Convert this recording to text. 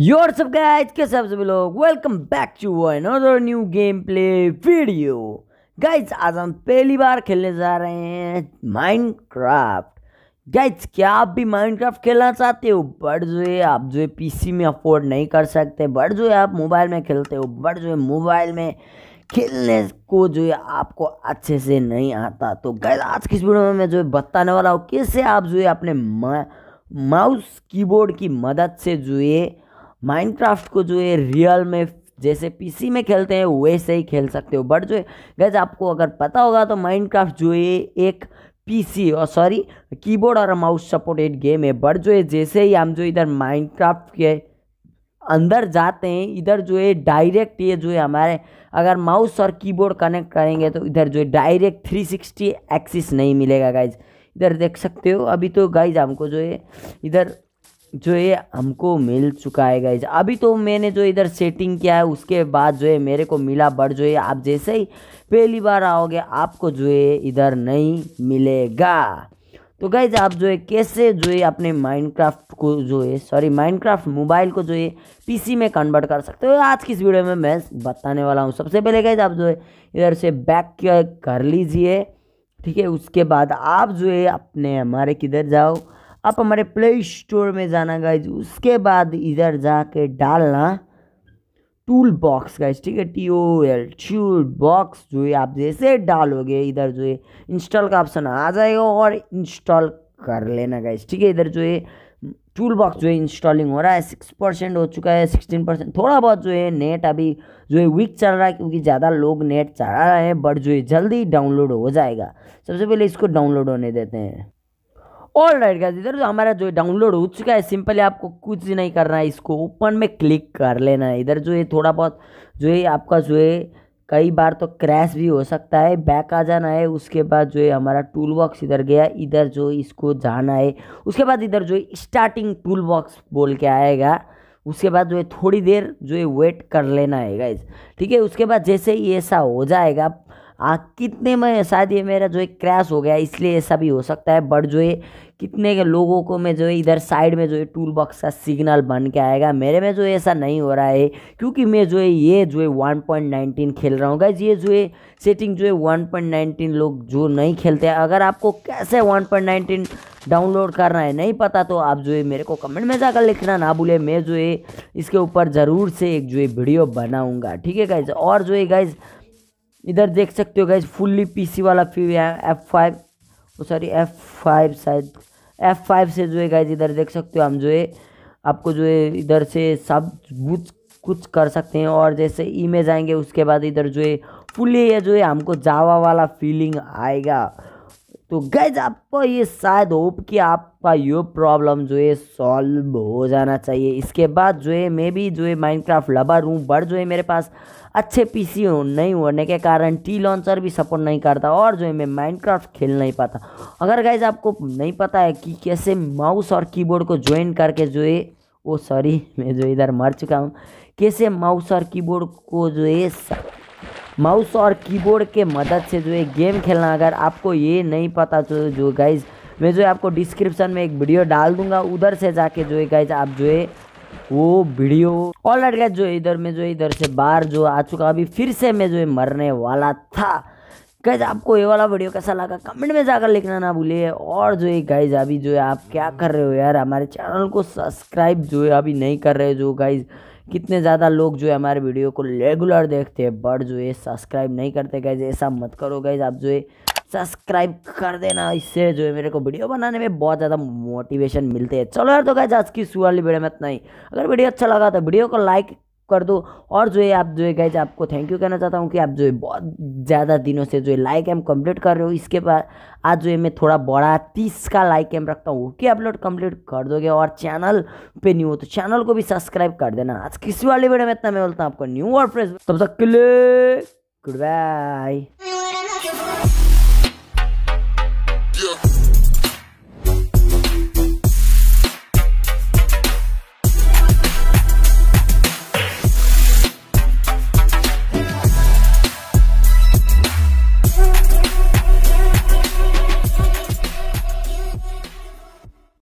your सब guys के सब सभी लोग welcome back to another new gameplay video guys आज हम पहली बार खेलने जा रहे हैं माइनक्राफ्ट गाइज क्या आप भी माइनक्राफ्ट खेलना चाहते हो बट जो है आप जो है पीसी में अफोर्ड नहीं कर सकते बट जो है आप मोबाइल में खेलते हो बट जो है मोबाइल में खेलने को जो है आपको अच्छे से नहीं आता तो गैस आज किस वीडियो में मैं जो है बताने वाला हूँ कैसे आप जो है अपने माउस कीबोर्ड की मदद से जो है माइनक्राफ्ट को जो है रियल में जैसे पीसी में खेलते हैं वैसे ही खेल सकते हो बट जो है गैज आपको अगर पता होगा तो माइनक्राफ्ट जो है एक पीसी और सॉरी कीबोर्ड और माउस सपोर्टेड गेम है बट जो है जैसे ही हम जो इधर माइनक्राफ्ट के अंदर जाते हैं इधर जो है डायरेक्ट ये जो है हमारे अगर माउस और कीबोर्ड कनेक्ट करेंगे तो इधर जो है डायरेक्ट 360 एक्सिस नहीं मिलेगा गाइज इधर देख सकते हो अभी तो गाइज हमको जो है इधर जो ये हमको मिल चुका है गाइज अभी तो मैंने जो इधर सेटिंग किया है उसके बाद जो है मेरे को मिला बट जो है आप जैसे ही पहली बार आओगे आपको जो है इधर नहीं मिलेगा तो गाइज आप जो है कैसे जो है अपने माइनक्राफ्ट को जो है सॉरी माइनक्राफ्ट मोबाइल को जो है पीसी में कन्वर्ट कर सकते हो आज की इस वीडियो में मैं बताने वाला हूँ सबसे पहले गाइज आप जो है इधर से बैक कर लीजिए ठीक है उसके बाद आप जो है अपने हमारे किधर जाओ आप हमारे प्ले स्टोर में जाना गाइज उसके बाद इधर जाके डालना टूल बॉक्स गाइज ठीक है T O L tool box जो है आप जैसे डालोगे इधर जो है इंस्टॉल का ऑप्शन आ जाएगा और इंस्टॉल कर लेना गाइज ठीक है इधर जो है टूल बॉक्स जो है इंस्टॉलिंग हो रहा है सिक्स परसेंट हो चुका है सिक्सटीन परसेंट थोड़ा बहुत जो है नेट अभी जो है वीक चल रहा है क्योंकि ज़्यादा लोग नेट चला रहे हैं बट जो है जल्दी डाउनलोड हो जाएगा सबसे पहले इसको डाउनलोड होने देते हैं ऑल राइट गाइस इधर तो हमारा जो डाउनलोड हो चुका है सिंपली आपको कुछ नहीं करना है इसको ओपन में क्लिक कर लेना है इधर जो है थोड़ा बहुत जो है आपका जो है कई बार तो क्रैश भी हो सकता है बैक आ जाना है उसके बाद जो है हमारा टूल बॉक्स इधर गया इधर जो इसको जाना है उसके बाद इधर जो स्टार्टिंग टूल बॉक्स बोल के आएगा उसके बाद जो है थोड़ी देर जो है वेट कर लेना है गाइज ठीक है उसके बाद जैसे ही ऐसा हो जाएगा आ, कितने में शायद ये मेरा जो है क्रैश हो गया इसलिए ऐसा भी हो सकता है बट जो है कितने के लोगों को मैं जो है इधर साइड में जो है टूल बॉक्स का सिग्नल बन के आएगा मेरे में जो है ऐसा नहीं हो रहा है क्योंकि मैं जो है ये जो है वन पॉइंट नाइनटीन खेल रहा हूँ गाइज ये जो है सेटिंग जो है वन पॉइंट नाइनटीन लोग जो नहीं खेलते हैं अगर आपको कैसे वन पॉइंट नाइनटीन डाउनलोड करना है नहीं पता तो आप जो है मेरे को कमेंट में जाकर लिखना ना भूले मैं जो है इसके ऊपर ज़रूर से एक जो है वीडियो बनाऊँगा ठीक है गाइज और जो है गाइज़ इधर देख सकते हो गाइज फुल्ली पीसी वाला फ्यू है F five sorry F five शायद एफ फाइव से जो है गाइज इधर देख सकते हो हम जो है आपको जो है इधर से सब कुछ कुछ कर सकते हैं और जैसे इमेज आएंगे उसके बाद इधर जो है फुल्ली ये जो है हमको जावा वाला फीलिंग आएगा तो गैज आपको ये शायद होप कि आपका ये प्रॉब्लम जो है सॉल्व हो जाना चाहिए इसके बाद जो है मैं भी जो है माइनक्राफ्ट लवर हूँ बट जो है मेरे पास अच्छे पीसी नहीं होने के कारण टी लॉन्चर भी सपोर्ट नहीं करता और जो है मैं माइनक्राफ्ट खेल नहीं पाता अगर गैज आपको नहीं पता है कि कैसे माउस और कीबोर्ड को ज्वाइन करके जो है वो सॉरी मैं जो इधर मर चुका हूँ कैसे माउस और कीबोर्ड को जो है माउस और कीबोर्ड के मदद से जो है गेम खेलना अगर आपको ये नहीं पता तो जो गाइज मैं जो है आपको डिस्क्रिप्शन में एक वीडियो डाल दूंगा उधर से जाके जो है गाइज आप जो है वो वीडियो ऑल राइट गाइज जो इधर में जो इधर से बाहर जो आ चुका अभी फिर से मैं जो है मरने वाला था गाइज आपको ये वाला वीडियो कैसा लगा कमेंट में जाकर लिखना ना भूलिए और जो है गाइज अभी जो है आप क्या कर रहे हो यार हमारे चैनल को सब्सक्राइब जो है अभी नहीं कर रहे हो जो गाइज कितने ज़्यादा लोग जो है हमारे वीडियो को रेगुलर देखते हैं बट जो है सब्सक्राइब नहीं करते गए ऐसा मत करो गए आप जो है सब्सक्राइब कर देना इससे जो है मेरे को वीडियो बनाने में बहुत ज़्यादा मोटिवेशन मिलते हैं चलो यार तो गए आज की सुवाली वीडियो में इतना ही अगर वीडियो अच्छा लगा तो वीडियो को लाइक कर दो और जो है आप जो है गैज आपको थैंक यू कहना चाहता हूँ कि आप जो है बहुत ज़्यादा दिनों से जो है लाइक एम कंप्लीट कर रहे हो इसके बाद आज जो है मैं थोड़ा बड़ा तीस का लाइक एम रखता हूँ कि अपलोड कंप्लीट कर दोगे और चैनल पे न्यू हो तो चैनल को भी सब्सक्राइब कर देना आज किसी वाले वीडियो में इतना मैं बोलता हूँ आपको न्यू और फ्रेश तब तक के लिए गुड बाय